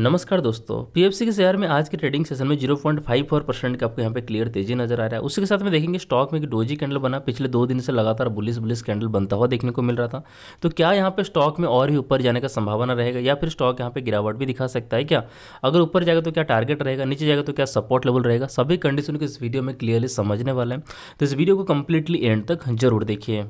नमस्कार दोस्तों पीएफसी के शेयर में आज के ट्रेडिंग सेशन में zero point five four percent का आपको यहाँ पे क्लियर तेजी नजर आ रहा है उसके साथ में देखेंगे स्टॉक में एक डोजी कैंडल बना पिछले दो दिन से लगातार बुलिस बुलिस कैंडल बनता हुआ देखने को मिल रहा था तो क्या यहाँ पे स्टॉक में और ही ऊपर जाने का संभावना रहेगा या फिर स्टॉक यहाँ पे गिरावट भी दिखा सकता है क्या अगर ऊपर जाएगा तो क्या टारगेट रहेगा नीचे जाएगा तो क्या सपोर्ट लेवल रहेगा सभी कंडीशन को इस वीडियो में क्लियरली समझने वाले हैं तो इस वीडियो को कंप्लीटली एंड तक जरूर देखिए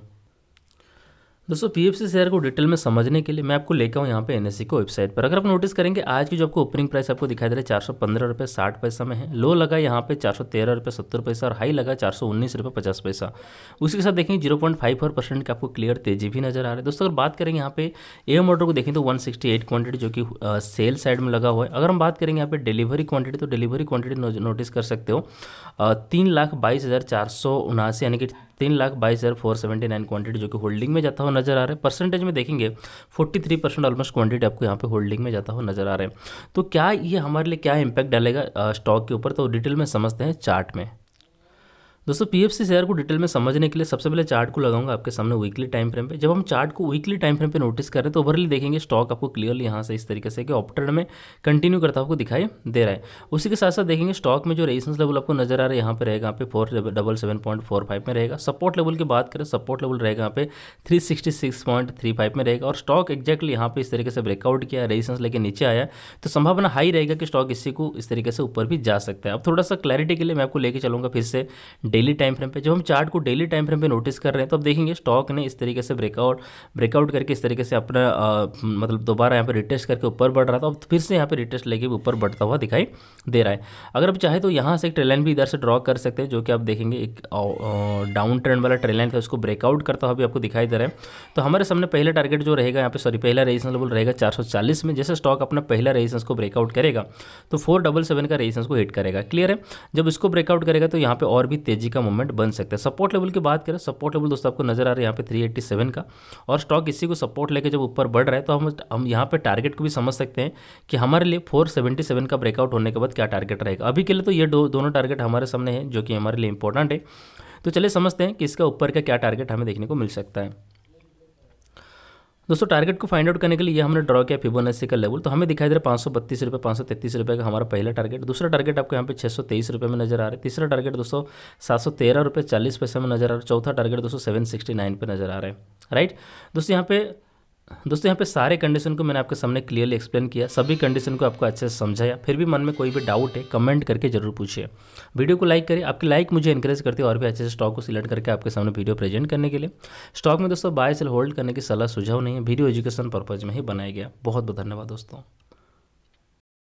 दोस्तों पीएफसी शेयर को डिटेल में समझने के लिए मैं आपको लेकर हूँ यहाँ पे एनएससी e को वेबसाइट पर अगर आप नोटिस करेंगे आज की जो आपको ओपनिंग प्राइस आपको दिखाई दे रहा है चार सौ पंद्रह रुपये साठ पैसा में है लो लगा यहाँ पे चार सौ तेरह रुपये सत्तर पैसा और हाई लगा चार सौ उन्नीस रुपये पचास पैसा उसके साथ देखें zero point five four percent की आपको क्लियर तेजी भी नजर आ रहा है दोस्तों अगर बात करेंगे यहाँ पे ए मोटर को देखें तो वन सिक्सटी एट क्वांटिटी जो कि सेल साइड में लगा हुआ है अगर हम बात करेंगे यहाँ पे डिलीवरी क्वांटिटी तो डिलीवरी क्वांटिटी नोटिस कर सकते हो तीन लाख बाईस हज़ार चार सौ उनासी यानी कि तीन लाख बाईस हज़ार फोर सेवेंटी नाइन क्वांटिटी जो कि होल्डिंग में जाता हुआ नजर आ रहा है परसेंटेज में देखेंगे forty three percent almost quantity आपको यहाँ पे होल्डिंग में जाता हुआ नजर आ रहा है तो क्या ये हमारे लिए क्या इम्पैक्ट डालेगा स्टॉक के ऊपर तो डिटेल में समझते हैं चार्ट में दोस्तों पीएफसी शेयर को डिटेल में समझने के लिए सबसे पहले चार्ट को लगाऊंगा आपके सामने वीकली टाइम फ्रेम पे जब हम चार्ट को वीकली टाइम फ्रेम पे नोटिस करें तो ओवरली देखेंगे स्टॉक आपको क्लियरली यहाँ से इस तरीके से कि ऑप्टर्न में कंटिन्यू करता आपको दिखाई दे रहा है उसी के साथ साथ देखेंगे स्टॉक में जो रेजिस्टेंस लेवल आपको नजर आ रहा है यहाँ पर रहेगा यहाँ पे four double seven point four five में रहेगा सपोर्ट लेवल की बात करें सपोर्ट लेवल रहेगा यहाँ पे three sixty six point three five में रहेगा और स्टॉक एक्जैक्टली यहाँ पर इस तरीके से ब्रेकआउट किया रेजिस्टेंस लेके नीचे आया तो संभावना हाई रहेगा कि स्टॉक इसी को इस तरीके से ऊपर भी जा सकता है अब थोड़ा सा क्लैरिटी के लिए मैं आपको लेकर चलूँगा फिर से डेली टाइम फ्रेम पे जो हम चार्ट को डेली टाइम फ्रेम पे नोटिस कर रहे हैं तो आप देखेंगे स्टॉक ने इस तरीके से ब्रेकआउट ब्रेकआउट करके इस तरीके से अपना आ, मतलब दोबारा यहाँ पर रिटेस्ट करके ऊपर बढ़ रहा था अब फिर से यहाँ पर रिटेस्ट लेके ऊपर बढ़ता हुआ दिखाई दे रहा है अगर आप चाहे तो यहाँ से एक ट्रेलाइन भी इधर से ड्रॉ कर सकते हैं जो कि आप देखेंगे एक डाउन ट्रेंड वाला ट्रेलाइन था उसको ब्रेकआउट करता हुआ भी आपको दिखाई दे रहा है तो हमारे सामने पहला टारगेट जो रहेगा यहाँ पे सॉरी पहला रेजिस्टेंस लेवल रहेगा चालीस में जैसे स्टॉक अपना पहला रेजिस्टेंस को ब्रेकआउट करेगा तो फोर डबल सेवन का रेजिस्टेंस को हिट करेगा क्लियर है जब इसको ब्रेकआउट करेगा तो यहाँ पे और भी तेजी तेजी का मूवमेंट बन सकता है सपोर्ट लेवल की बात करें सपोर्ट लेवल दोस्तों आपको नजर आ रहा है यहाँ पे 387 का और स्टॉक इसी को सपोर्ट लेके जब ऊपर बढ़ रहा है तो हम हम यहाँ पे टारगेट को भी समझ सकते हैं कि हमारे लिए 477 का ब्रेकआउट होने के बाद क्या टारगेट रहेगा अभी के लिए तो ये दो, दोनों टारगेट हमारे सामने हैं जो कि हमारे लिए इंपॉर्टेंट है तो चलिए समझते हैं कि इसका ऊपर का क्या टारगेट हमें देखने को मिल सकता है दोस्तों टारगेट को फाइंड आउट करने के लिए हमने ड्रॉ किया फिबोनाची का लेवल तो हमें दिखाई दे रहा है पाँच सौ बत्तीस रुपये पाँच सौ रुपये का हमारा पहला टारगेट दूसरा टारगेट आपको यहाँ पे छः सौ तेईस रुपये में नजर आ रहा है तीसरा टारगेट दोस्तों सात सौ तेरह रुपये चालीस पैसे में नजर आ रहा है चौथा टारगेट दोस्तों सेवन सिक्सटी नाइन पे नजर आ रहा है राइट दोस्तों यहाँ पे दोस्तों यहाँ पे सारे कंडीशन को मैंने आपके सामने क्लियरली एक्सप्लेन किया सभी कंडीशन को आपको अच्छे से समझाया फिर भी मन में कोई भी डाउट है कमेंट करके जरूर पूछिए वीडियो को लाइक करिए आपकी लाइक मुझे इंकरेज करती है और भी अच्छे से स्टॉक को सिलेक्ट करके आपके सामने वीडियो प्रेजेंट करने के लिए स्टॉक में दोस्तों बाय सेल होल्ड करने की सलाह सुझाव नहीं है वीडियो एजुकेशन पर्पज़ में ही बनाया गया बहुत बहुत धन्यवाद दोस्तों